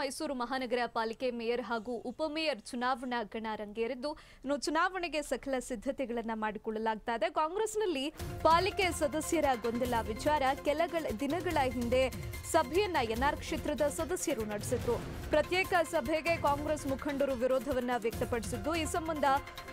ಮೈಸೂರು ಮಹಾನಗರ ಪಾಲಿಕೆ ಮೇಯರ್ ಹಾಗೂ ಉಪಮೇಯರ್ ಚುನಾವಣಾ ಗಣ ರಂಗೇರಿದ್ದು ಇನ್ನು ಚುನಾವಣೆಗೆ ಸಕಲ ಸಿದ್ಧತೆಗಳನ್ನು ಮಾಡಿಕೊಳ್ಳಲಾಗ್ತಾ ಇದೆ ಕಾಂಗ್ರೆಸ್ನಲ್ಲಿ ಪಾಲಿಕೆ ಸದಸ್ಯರ ಗೊಂದಲ ವಿಚಾರ ಕೆಲ ದಿನಗಳ ಹಿಂದೆ ಸಭೆಯನ್ನ ಎನ್ಆರ್ ಕ್ಷೇತ್ರದ ಸದಸ್ಯರು ನಡೆಸಿದ್ರು ಪ್ರತ್ಯೇಕ ಸಭೆಗೆ ಕಾಂಗ್ರೆಸ್ ಮುಖಂಡರು ವಿರೋಧವನ್ನ ವ್ಯಕ್ತಪಡಿಸಿದ್ದು ಈ ಸಂಬಂಧ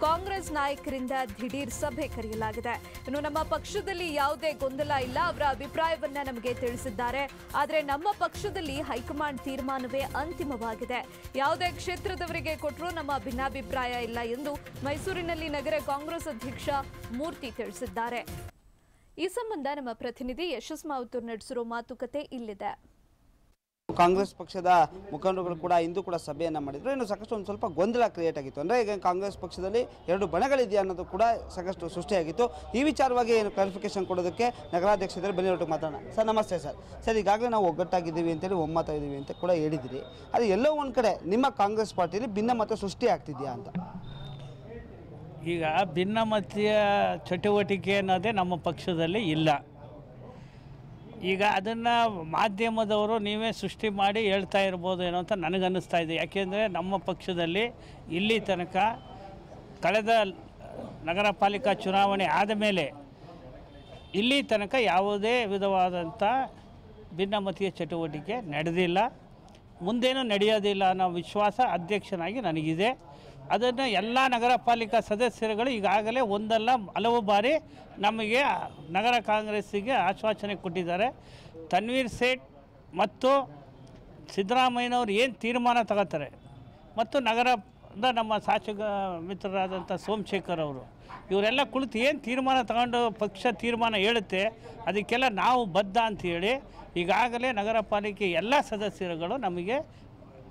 ಕಾಂಗ್ರೆಸ್ ನಾಯಕರಿಂದ ದಿಢೀರ್ ಸಭೆ ಕರೆಯಲಾಗಿದೆ ಇನ್ನು ನಮ್ಮ ಪಕ್ಷದಲ್ಲಿ ಯಾವುದೇ ಗೊಂದಲ ಇಲ್ಲ ಅವರ ಅಭಿಪ್ರಾಯವನ್ನ ನಮಗೆ ತಿಳಿಸಿದ್ದಾರೆ ಆದರೆ ನಮ್ಮ ಪಕ್ಷದಲ್ಲಿ ಹೈಕಮಾಂಡ್ ತೀರ್ಮಾನವೇ ಅಂತಿಮವಾಗಿದೆ ಯಾವುದೇ ಕ್ಷೇತ್ರದವರಿಗೆ ಕೊಟ್ಟರೂ ನಮ್ಮ ಭಿನ್ನಾಭಿಪ್ರಾಯ ಇಲ್ಲ ಎಂದು ಮೈಸೂರಿನಲ್ಲಿ ನಗರ ಕಾಂಗ್ರೆಸ್ ಅಧ್ಯಕ್ಷ ಮೂರ್ತಿ ತಿಳಿಸಿದ್ದಾರೆ ಈ ಸಂಬಂಧ ನಮ್ಮ ಪ್ರತಿನಿಧಿ ಯಶಸ್ ಮಾವುತೂರ್ ನಡೆಸಿರೋ ಮಾತುಕತೆ ಇಲ್ಲಿದೆ ಕಾಂಗ್ರೆಸ್ ಪಕ್ಷದ ಮುಖಂಡರುಗಳು ಕೂಡ ಇಂದು ಕೂಡ ಸಭೆಯನ್ನು ಮಾಡಿದರು ಇನ್ನು ಸಾಕಷ್ಟು ಒಂದು ಸ್ವಲ್ಪ ಗೊಂದಲ ಕ್ರಿಯೇಟ್ ಆಗಿತ್ತು ಅಂದರೆ ಈಗ ಕಾಂಗ್ರೆಸ್ ಪಕ್ಷದಲ್ಲಿ ಎರಡು ಬಣಗಳಿದೆಯಾ ಅನ್ನೋದು ಕೂಡ ಸಾಕಷ್ಟು ಸೃಷ್ಟಿಯಾಗಿತ್ತು ಈ ವಿಚಾರವಾಗಿ ಏನು ಕ್ಲಾರಿಫಿಕೇಶನ್ ಕೊಡೋದಕ್ಕೆ ನಗರಾಧ್ಯಕ್ಷರು ಬನ್ನಿ ಒಟ್ಟು ಮಾತಾಡೋಣ ಸರ್ ನಮಸ್ತೆ ಸರ್ ಸರ್ ಈಗಾಗಲೇ ನಾವು ಒಗ್ಗಟ್ಟಾಗಿದ್ದೀವಿ ಅಂತೇಳಿ ಒಮ್ಮತ ಇದ್ದೀವಿ ಅಂತ ಕೂಡ ಹೇಳಿದಿರಿ ಅದು ಎಲ್ಲೋ ಒಂದು ಕಡೆ ನಿಮ್ಮ ಕಾಂಗ್ರೆಸ್ ಪಾರ್ಟಿಯಲ್ಲಿ ಭಿನ್ನಮತ ಸೃಷ್ಟಿ ಆಗ್ತಿದೆಯಾ ಅಂತ ಈಗ ಭಿನ್ನಮತೀಯ ಚಟುವಟಿಕೆ ಅನ್ನೋದೇ ನಮ್ಮ ಪಕ್ಷದಲ್ಲಿ ಇಲ್ಲ ಈಗ ಅದನ್ನು ಮಾಧ್ಯಮದವರು ನೀವೇ ಸೃಷ್ಟಿ ಮಾಡಿ ಹೇಳ್ತಾ ಇರ್ಬೋದು ಏನೋ ಅಂತ ನನಗನ್ನಿಸ್ತಾ ಇದೆ ಯಾಕೆಂದರೆ ನಮ್ಮ ಪಕ್ಷದಲ್ಲಿ ಇಲ್ಲಿ ತನಕ ಕಳೆದ ನಗರ ಪಾಲಿಕಾ ಚುನಾವಣೆ ಆದ ಮೇಲೆ ಇಲ್ಲಿ ತನಕ ಯಾವುದೇ ವಿಧವಾದಂಥ ಭಿನ್ನಮತೀಯ ಚಟುವಟಿಕೆ ನಡೆದಿಲ್ಲ ಮುಂದೇನೂ ನಡೆಯೋದಿಲ್ಲ ಅನ್ನೋ ವಿಶ್ವಾಸ ಅಧ್ಯಕ್ಷನಾಗಿ ನನಗಿದೆ ಅದನ್ನು ಎಲ್ಲ ನಗರ ಪಾಲಿಕಾ ಸದಸ್ಯರುಗಳು ಈಗಾಗಲೇ ಒಂದಲ್ಲ ಹಲವು ಬಾರಿ ನಮಗೆ ನಗರ ಕಾಂಗ್ರೆಸ್ಸಿಗೆ ಆಶ್ವಾಸನೆ ಕೊಟ್ಟಿದ್ದಾರೆ ತನ್ವೀರ್ ಸೇಠ್ ಮತ್ತು ಸಿದ್ದರಾಮಯ್ಯನವರು ಏನು ತೀರ್ಮಾನ ತಗೋತಾರೆ ಮತ್ತು ನಗರದ ನಮ್ಮ ಶಾಸಕ ಮಿತ್ರರಾದಂಥ ಸೋಮಶೇಖರ್ ಅವರು ಇವರೆಲ್ಲ ಕುಳಿತು ಏನು ತೀರ್ಮಾನ ತಗೊಂಡು ಪಕ್ಷ ತೀರ್ಮಾನ ಹೇಳುತ್ತೆ ಅದಕ್ಕೆಲ್ಲ ನಾವು ಬದ್ಧ ಅಂಥೇಳಿ ಈಗಾಗಲೇ ನಗರ ಪಾಲಿಕೆ ಎಲ್ಲ ಸದಸ್ಯರುಗಳು ನಮಗೆ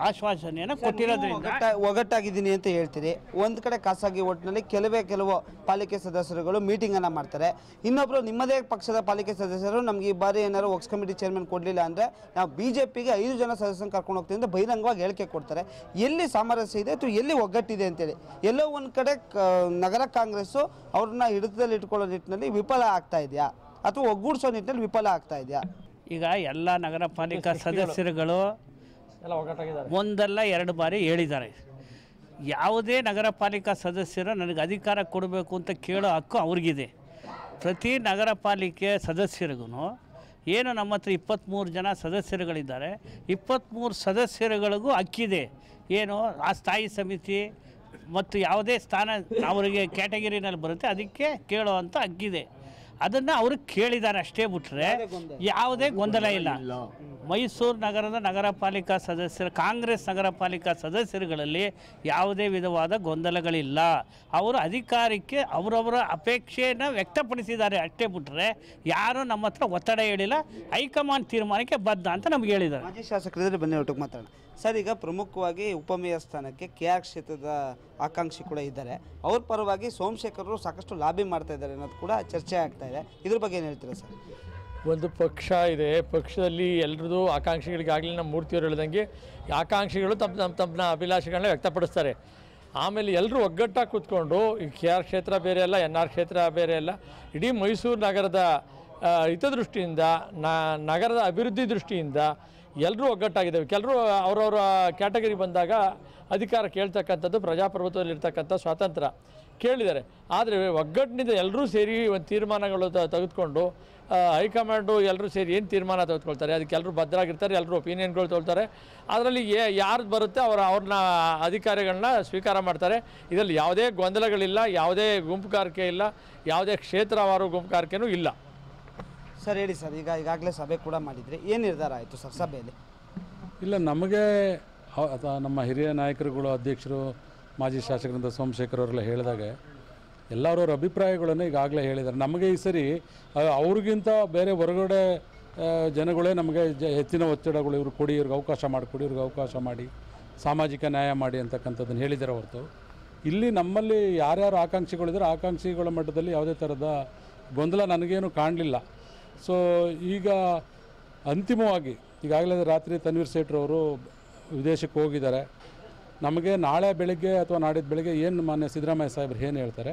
ಆಶ್ವಾಸನೆಯನ್ನು ಕೊಟ್ಟಿರೋದ್ರಿಂದ ಒಗಟ್ಟಾಗಿದ್ದೀನಿ ಒಗ್ಗಟ್ಟಾಗಿದ್ದೀನಿ ಅಂತ ಹೇಳ್ತೀರಿ ಒಂದು ಕಡೆ ಖಾಸಗಿ ಒಟ್ಟಿನಲ್ಲಿ ಕೆಲವೇ ಕೆಲವು ಪಾಲಿಕೆ ಸದಸ್ಯರುಗಳು ಮೀಟಿಂಗ್ ಅನ್ನ ಮಾಡ್ತಾರೆ ಇನ್ನೊಬ್ರು ನಿಮ್ಮದೇ ಪಕ್ಷದ ಪಾಲಿಕೆ ಸದಸ್ಯರು ನಮ್ಗೆ ಈ ಬಾರಿ ಏನಾದ್ರು ವರ್ಕ್ಸ್ ಕಮಿಟಿ ಚೇರ್ಮನ್ ಕೊಡಲಿಲ್ಲ ಅಂದ್ರೆ ನಾವು ಬಿಜೆಪಿಗೆ ಐದು ಜನ ಸದಸ್ಯರನ್ನ ಕರ್ಕೊಂಡು ಹೋಗ್ತೀವಿ ಅಂತ ಬಹಿರಂಗವಾಗಿ ಹೇಳಿಕೆ ಕೊಡ್ತಾರೆ ಎಲ್ಲಿ ಸಾಮರಸ್ಯ ಇದೆ ಅಥವಾ ಎಲ್ಲಿ ಒಗ್ಗಟ್ಟಿದೆ ಅಂತೇಳಿ ಎಲ್ಲೋ ಒಂದು ಕಡೆ ನಗರ ಕಾಂಗ್ರೆಸ್ಸು ಅವ್ರನ್ನ ಹಿಡಿತದಲ್ಲಿ ಇಟ್ಕೊಳ್ಳೋ ನಿಟ್ಟಿನಲ್ಲಿ ವಿಫಲ ಆಗ್ತಾ ಇದೆಯಾ ಅಥವಾ ಒಗ್ಗೂಡಿಸೋ ನಿಟ್ಟಿನಲ್ಲಿ ವಿಫಲ ಆಗ್ತಾ ಇದೆಯಾ ಈಗ ಎಲ್ಲ ನಗರ ಪಾಲಿಕಾ ಸದಸ್ಯರುಗಳು ಒಂದಲ್ಲ ಎರಡು ಬಾರಿ ಹೇಳಿದ್ದಾರೆ ಯಾವುದೇ ನಗರ ಪಾಲಿಕಾ ಸದಸ್ಯರು ನನಗೆ ಅಧಿಕಾರ ಕೊಡಬೇಕು ಅಂತ ಕೇಳೋ ಹಕ್ಕು ಅವ್ರಿಗಿದೆ ಪ್ರತಿ ನಗರ ಪಾಲಿಕೆ ಸದಸ್ಯರಿಗೂ ಏನು ನಮ್ಮ ಹತ್ರ ಇಪ್ಪತ್ತ್ಮೂರು ಜನ ಸದಸ್ಯರುಗಳಿದ್ದಾರೆ ಇಪ್ಪತ್ತ್ಮೂರು ಸದಸ್ಯರುಗಳಿಗೂ ಹಕ್ಕಿದೆ ಏನು ಆ ಸ್ಥಾಯಿ ಸಮಿತಿ ಮತ್ತು ಯಾವುದೇ ಸ್ಥಾನ ಅವರಿಗೆ ಕ್ಯಾಟಗರಿನಲ್ಲಿ ಬರುತ್ತೆ ಅದಕ್ಕೆ ಕೇಳೋ ಅಂತ ಹಕ್ಕಿದೆ ಅದನ್ನು ಅವರು ಕೇಳಿದ್ದಾರೆ ಅಷ್ಟೇ ಬಿಟ್ಟರೆ ಯಾವುದೇ ಗೊಂದಲ ಇಲ್ಲ ಮೈಸೂರು ನಗರದ ನಗರ ಪಾಲಿಕಾ ಸದಸ್ಯರು ಕಾಂಗ್ರೆಸ್ ನಗರ ಪಾಲಿಕಾ ಸದಸ್ಯರುಗಳಲ್ಲಿ ಯಾವುದೇ ವಿಧವಾದ ಗೊಂದಲಗಳಿಲ್ಲ ಅವರು ಅಧಿಕಾರಕ್ಕೆ ಅವರವರ ಅಪೇಕ್ಷೆಯನ್ನು ವ್ಯಕ್ತಪಡಿಸಿದ್ದಾರೆ ಅಷ್ಟೇ ಬಿಟ್ಟರೆ ಯಾರೂ ನಮ್ಮ ಹತ್ರ ಒತ್ತಡ ಹೇಳಿಲ್ಲ ಹೈಕಮಾಂಡ್ ತೀರ್ಮಾನಕ್ಕೆ ಬದ್ಧ ಅಂತ ನಮ್ಗೆ ಹೇಳಿದ್ದಾರೆ ಮಾಜಿ ಶಾಸಕರಿದ್ದರೆ ಬನ್ನಿ ಒಟ್ಟಿಗೆ ಮಾತಾಡೋಣ ಸರ್ ಈಗ ಪ್ರಮುಖವಾಗಿ ಉಪಮೇಯ ಸ್ಥಾನಕ್ಕೆ ಕೆ ಆರ್ ಕ್ಷೇತ್ರದ ಆಕಾಂಕ್ಷಿ ಕೂಡ ಇದ್ದಾರೆ ಅವ್ರ ಪರವಾಗಿ ಸೋಮಶೇಖರರು ಸಾಕಷ್ಟು ಲಾಬಿ ಮಾಡ್ತಾ ಇದ್ದಾರೆ ಅನ್ನೋದು ಕೂಡ ಚರ್ಚೆ ಆಗ್ತಾ ಇದೆ ಇದ್ರ ಬಗ್ಗೆ ಏನು ಹೇಳ್ತೀರಾ ಸರ್ ಒಂದು ಪಕ್ಷ ಇದೆ ಪಕ್ಷದಲ್ಲಿ ಎಲ್ಲರದು ಆಕಾಂಕ್ಷಿಗಳಿಗಾಗಲಿ ನಮ್ಮ ಮೂರ್ತಿಯವರು ಹೇಳ್ದಂಗೆ ಆಕಾಂಕ್ಷಿಗಳು ತಮ್ಮ ತಮ್ಮ ತಮ್ಮ ಅಭಿಲಾಷೆಗಳನ್ನ ವ್ಯಕ್ತಪಡಿಸ್ತಾರೆ ಆಮೇಲೆ ಎಲ್ಲರೂ ಒಗ್ಗಟ್ಟಾಗಿ ಕೂತ್ಕೊಂಡು ಈ ಕೆ ಆರ್ ಕ್ಷೇತ್ರ ಬೇರೆ ಅಲ್ಲ ಎನ್ ಆರ್ ಕ್ಷೇತ್ರ ಬೇರೆ ಅಲ್ಲ ಇಡೀ ಮೈಸೂರು ನಗರದ ಹಿತದೃಷ್ಟಿಯಿಂದ ನಗರದ ಅಭಿವೃದ್ಧಿ ದೃಷ್ಟಿಯಿಂದ ಎಲ್ಲರೂ ಒಗ್ಗಟ್ಟಾಗಿದ್ದೇವೆ ಕೆಲವರು ಅವರವರ ಕ್ಯಾಟಗರಿ ಬಂದಾಗ ಅಧಿಕಾರ ಕೇಳ್ತಕ್ಕಂಥದ್ದು ಪ್ರಜಾಪ್ರಭುತ್ವದಲ್ಲಿರ್ತಕ್ಕಂಥ ಸ್ವಾತಂತ್ರ್ಯ ಕೇಳಿದ್ದಾರೆ ಆದರೆ ಒಗ್ಗಟ್ಟಿನಿಂದ ಎಲ್ಲರೂ ಸೇರಿ ಒಂದು ತೀರ್ಮಾನಗಳು ತೆಗೆದುಕೊಂಡು ಹೈಕಮಾಂಡು ಎಲ್ಲರೂ ಸೇರಿ ಏನು ತೀರ್ಮಾನ ತೆಗೆದುಕೊಳ್ತಾರೆ ಅದಕ್ಕೆ ಎಲ್ಲರೂ ಭದ್ರಾಗಿರ್ತಾರೆ ಎಲ್ಲರೂ ಒಪಿನಿಯನ್ಗಳು ತೊಗೊಳ್ತಾರೆ ಅದರಲ್ಲಿ ಯಾರ್ದು ಬರುತ್ತೆ ಅವರ ಅವ್ರನ್ನ ಅಧಿಕಾರಿಗಳನ್ನ ಸ್ವೀಕಾರ ಮಾಡ್ತಾರೆ ಇದರಲ್ಲಿ ಯಾವುದೇ ಗೊಂದಲಗಳಿಲ್ಲ ಯಾವುದೇ ಗುಂಪುಗಾರಿಕೆ ಇಲ್ಲ ಯಾವುದೇ ಕ್ಷೇತ್ರವಾರು ಗುಂಪುಗಾರಿಕೆನೂ ಇಲ್ಲ ಸರ್ ಹೇಳಿ ಸರ್ ಈಗ ಈಗಾಗಲೇ ಸಭೆ ಕೂಡ ಮಾಡಿದರೆ ಏನು ನಿರ್ಧಾರ ಆಯಿತು ಸರ್ ಸಭೆಯಲ್ಲಿ ಇಲ್ಲ ನಮಗೆ ನಮ್ಮ ಹಿರಿಯ ನಾಯಕರುಗಳು ಅಧ್ಯಕ್ಷರು ಮಾಜಿ ಶಾಸಕರಿಂದ ಸೋಮಶೇಖರ್ ಅವರೆಲ್ಲ ಹೇಳಿದಾಗ ಎಲ್ಲರವ್ರ ಅಭಿಪ್ರಾಯಗಳನ್ನು ಈಗಾಗಲೇ ಹೇಳಿದ್ದಾರೆ ನಮಗೆ ಈ ಸರಿ ಅವ್ರಿಗಿಂತ ಬೇರೆ ಹೊರಗಡೆ ಜನಗಳೇ ನಮಗೆ ಜ ಹೆಚ್ಚಿನ ಒತ್ತಡಗಳು ಇವರು ಕೊಡಿ ಇವ್ರಿಗೆ ಅವಕಾಶ ಮಾಡಿ ಕೊಡಿ ಇವ್ರಿಗೆ ಅವಕಾಶ ಮಾಡಿ ಸಾಮಾಜಿಕ ನ್ಯಾಯ ಮಾಡಿ ಅಂತಕ್ಕಂಥದ್ದನ್ನು ಹೇಳಿದ್ದಾರೆ ಹೊರತು ಇಲ್ಲಿ ನಮ್ಮಲ್ಲಿ ಯಾರ್ಯಾರು ಆಕಾಂಕ್ಷಿಗಳಿದ್ದಾರೆ ಆಕಾಂಕ್ಷಿಗಳ ಮಟ್ಟದಲ್ಲಿ ಯಾವುದೇ ಥರದ ಗೊಂದಲ ನನಗೇನು ಕಾಣಲಿಲ್ಲ ಸೊ ಈಗ ಅಂತಿಮವಾಗಿ ಈಗಾಗಲೇ ರಾತ್ರಿ ತನ್ವೀರ್ ಅವರು ವಿದೇಶಕ್ಕೆ ಹೋಗಿದ್ದಾರೆ ನಮಗೆ ನಾಳೆ ಬೆಳಿಗ್ಗೆ ಅಥವಾ ನಾಡಿದ್ದು ಬೆಳಗ್ಗೆ ಏನು ಮಾನ್ಯ ಸಿದ್ದರಾಮಯ್ಯ ಸಾಹೇಬ್ರು ಏನು ಹೇಳ್ತಾರೆ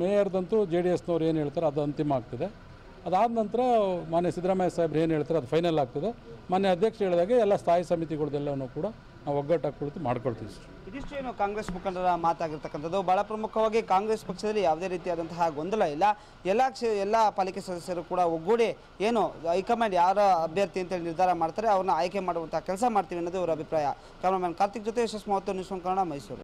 ಮೇಯರ್ದಂತೂ ಜೆ ಡಿ ಎಸ್ನವ್ರು ಏನು ಹೇಳ್ತಾರೆ ಅದು ಅಂತಿಮ ಆಗ್ತದೆ ಅದಾದ ನಂತರ ಮಾನ್ಯ ಸಿದ್ದರಾಮಯ್ಯ ಸಾಹೇಬ್ರು ಏನು ಹೇಳ್ತಾರೆ ಅದು ಫೈನಲ್ ಆಗ್ತದೆ ಮಾನ್ಯ ಅಧ್ಯಕ್ಷ ಹೇಳಿದಾಗೆ ಎಲ್ಲ ಸ್ಥಾಯಿ ಸಮಿತಿಗಳದೆಲ್ಲವೂ ಕೂಡ ನಾವು ಒಗ್ಗಟ್ಟಾಗಿ ಕುಳಿತು ಮಾಡ್ಕೊಳ್ತೀವಿ ಇದಿಷ್ಟು ಏನು ಕಾಂಗ್ರೆಸ್ ಮುಖಂಡರ ಮಾತಾಗಿರ್ತಕ್ಕಂಥದ್ದು ಬಹಳ ಪ್ರಮುಖವಾಗಿ ಕಾಂಗ್ರೆಸ್ ಪಕ್ಷದಲ್ಲಿ ಯಾವುದೇ ರೀತಿಯಾದಂತಹ ಗೊಂದಲ ಇಲ್ಲ ಎಲ್ಲ ಕ್ಷ ಎಲ್ಲ ಪಾಲಿಕೆ ಸದಸ್ಯರು ಕೂಡ ಒಗ್ಗೂಡಿ ಏನು ಹೈಕಮಾಂಡ್ ಯಾರ ಅಭ್ಯರ್ಥಿ ಅಂತೇಳಿ ನಿರ್ಧಾರ ಮಾಡ್ತಾರೆ ಅವ್ರನ್ನ ಆಯ್ಕೆ ಮಾಡುವಂಥ ಕೆಲಸ ಮಾಡ್ತೀವಿ ಅನ್ನೋದು ಅವರ ಅಭಿಪ್ರಾಯ ಕ್ಯಾಮ್ರಾಮನ್ ಕಾರ್ತಿಕ್ ಜೊತೆ ಯಶಸ್ ಮಹತ್ವ ನ್ಯೂಸ್ ಕನ್ನಡ ಮೈಸೂರು